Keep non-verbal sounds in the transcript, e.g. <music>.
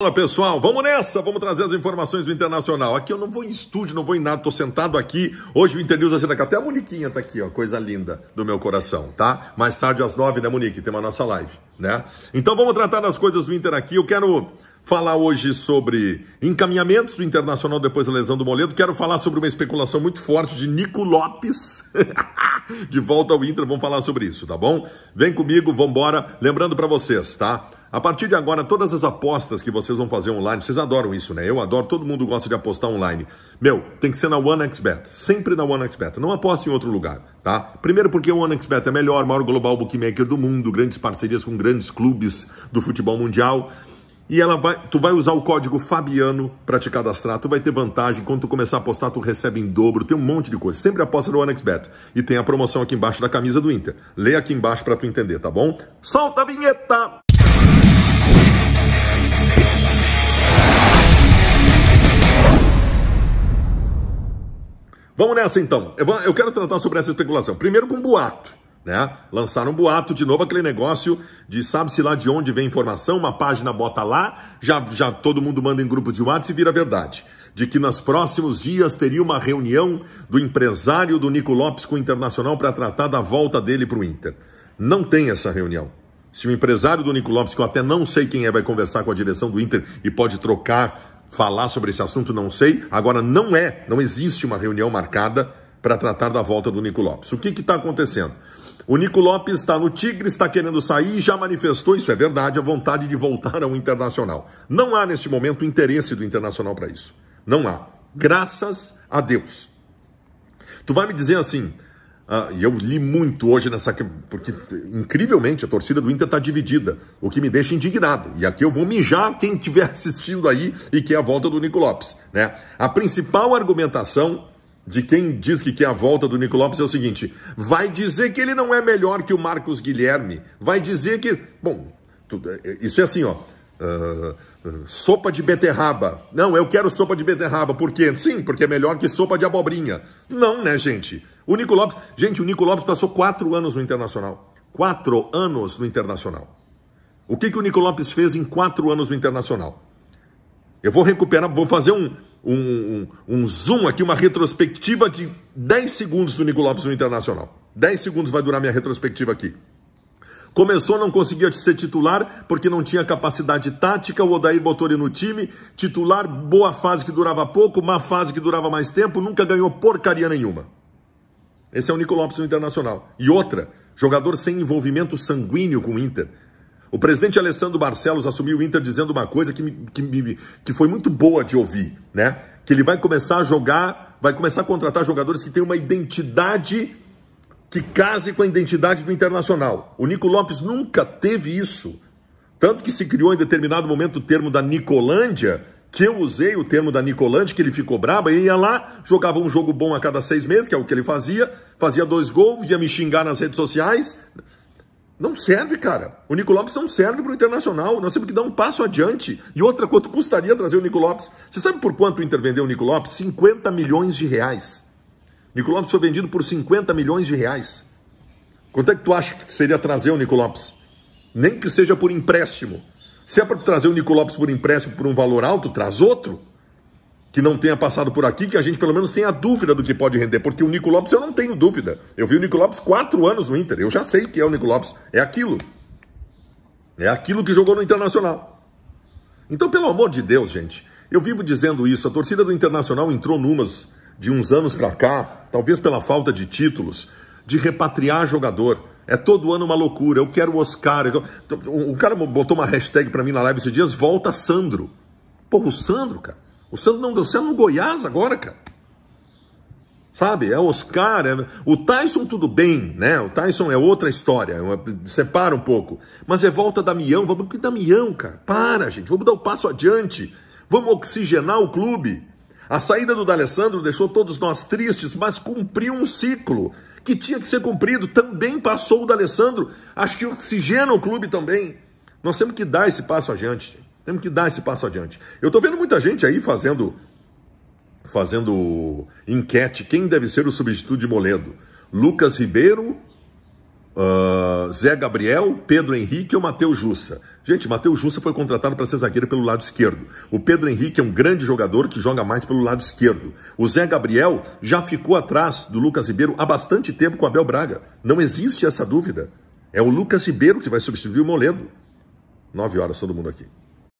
Olá pessoal, vamos nessa, vamos trazer as informações do Internacional. Aqui eu não vou em estúdio, não vou em nada, tô sentado aqui. Hoje o Inter vai ser daqui. até a Moniquinha tá aqui, ó, coisa linda do meu coração, tá? Mais tarde às nove, né Monique, tem uma nossa live, né? Então vamos tratar das coisas do Inter aqui, eu quero falar hoje sobre encaminhamentos do Internacional depois da lesão do Moledo, quero falar sobre uma especulação muito forte de Nico Lopes. <laughs> <laughs> de volta ao Inter, vamos falar sobre isso, tá bom? Vem comigo, vamos embora. Lembrando para vocês, tá? A partir de agora, todas as apostas que vocês vão fazer online, vocês adoram isso, né? Eu adoro, todo mundo gosta de apostar online. Meu, tem que ser na OneXBet, sempre na OneXBet. Não aposte em outro lugar, tá? Primeiro porque a OneXBet é melhor, maior global bookmaker do mundo, grandes parcerias com grandes clubes do futebol mundial e ela vai, tu vai usar o código Fabiano para te cadastrar, tu vai ter vantagem, quando tu começar a apostar tu recebe em dobro, tem um monte de coisa, sempre aposta no OneXBet e tem a promoção aqui embaixo da camisa do Inter. Lê aqui embaixo para tu entender, tá bom? Solta a vinheta! Vamos nessa então. Eu quero tratar sobre essa especulação. Primeiro com boato né? Lançaram um boato de novo aquele negócio de sabe-se lá de onde vem informação, uma página bota lá, já, já todo mundo manda em grupo de WhatsApp e vira verdade. De que nos próximos dias teria uma reunião do empresário do Nico Lopes com o Internacional para tratar da volta dele para o Inter. Não tem essa reunião. Se o empresário do Nico Lopes, que eu até não sei quem é, vai conversar com a direção do Inter e pode trocar, falar sobre esse assunto, não sei. Agora não é, não existe uma reunião marcada para tratar da volta do Nico Lopes. O que está acontecendo? O Nico Lopes está no Tigre, está querendo sair e já manifestou, isso é verdade, a vontade de voltar ao Internacional. Não há, neste momento, interesse do Internacional para isso. Não há. Graças a Deus. Tu vai me dizer assim, ah, e eu li muito hoje nessa. Porque, incrivelmente, a torcida do Inter está dividida, o que me deixa indignado. E aqui eu vou mijar quem estiver <laughs> assistindo aí e que é a volta do Nico Lopes. Né? A principal argumentação de quem diz que quer a volta do Nico Lopes é o seguinte: vai dizer que ele não é melhor que o Marcos Guilherme, vai dizer que. Bom, é, é, isso é assim, ó. Uh, sopa de beterraba. Não, eu quero sopa de beterraba. Por quê? Sim, porque é melhor que sopa de abobrinha. Não, né, gente? O Nico Lopes. Gente, o Nico Lopes passou quatro anos no Internacional. Quatro anos no Internacional. O que, que o Nico Lopes fez em quatro anos no Internacional? Eu vou recuperar, vou fazer um, um, um, um zoom aqui, uma retrospectiva de 10 segundos do Nico Lopes no Internacional. 10 segundos vai durar minha retrospectiva aqui. Começou, não conseguia ser titular, porque não tinha capacidade tática, o Odair botou ele no time, titular, boa fase que durava pouco, má fase que durava mais tempo, nunca ganhou porcaria nenhuma. Esse é o Nico Lopes no Internacional. E outra, jogador sem envolvimento sanguíneo com o Inter. O presidente Alessandro Barcelos assumiu o Inter dizendo uma coisa que, que, que foi muito boa de ouvir, né? Que ele vai começar a jogar, vai começar a contratar jogadores que têm uma identidade que case com a identidade do Internacional. O Nico Lopes nunca teve isso. Tanto que se criou em determinado momento o termo da Nicolândia, que eu usei o termo da Nicolândia, que ele ficou brabo, e ia lá, jogava um jogo bom a cada seis meses, que é o que ele fazia, fazia dois gols, ia me xingar nas redes sociais, não serve, cara. O Nico Lopes não serve para o Internacional. Nós temos que dar um passo adiante. E outra, quanto custaria trazer o Nico Lopes? Você sabe por quanto o Inter vendeu o Nico Lopes? 50 milhões de reais. O Nico Lopes foi vendido por 50 milhões de reais. Quanto é que tu acha que seria trazer o Nico Lopes? Nem que seja por empréstimo. Se é para trazer o Nico Lopes por empréstimo por um valor alto, traz outro que não tenha passado por aqui, que a gente pelo menos tenha dúvida do que pode render, porque o Nico Lopes eu não tenho dúvida. Eu vi o Nico Lopes quatro anos no Inter, eu já sei que é o Nico Lopes, é aquilo. É aquilo que jogou no Internacional. Então, pelo amor de Deus, gente, eu vivo dizendo isso, a torcida do Internacional entrou numas de uns anos para cá, talvez pela falta de títulos, de repatriar jogador. É todo ano uma loucura. Eu quero o Oscar. Eu... Um então, cara botou uma hashtag para mim na live esses dias, volta Sandro. Porra, o Sandro, cara. O Santos não deu certo é no Goiás agora, cara. Sabe? É o Oscar, é... o Tyson tudo bem, né? O Tyson é outra história, é uma... separa um pouco. Mas é volta Damião, vamos porque Damião, cara. Para, gente, vamos dar o um passo adiante. Vamos oxigenar o clube. A saída do D'Alessandro deixou todos nós tristes, mas cumpriu um ciclo que tinha que ser cumprido. Também passou o D'Alessandro, acho que oxigena o clube também. Nós temos que dar esse passo adiante, gente. Temos que dar esse passo adiante. Eu estou vendo muita gente aí fazendo fazendo enquete quem deve ser o substituto de Moledo. Lucas Ribeiro, uh, Zé Gabriel, Pedro Henrique ou Matheus Jussa. Gente, Matheus Jussa foi contratado para ser zagueiro pelo lado esquerdo. O Pedro Henrique é um grande jogador que joga mais pelo lado esquerdo. O Zé Gabriel já ficou atrás do Lucas Ribeiro há bastante tempo com o Abel Braga. Não existe essa dúvida. É o Lucas Ribeiro que vai substituir o Moledo. Nove horas, todo mundo aqui.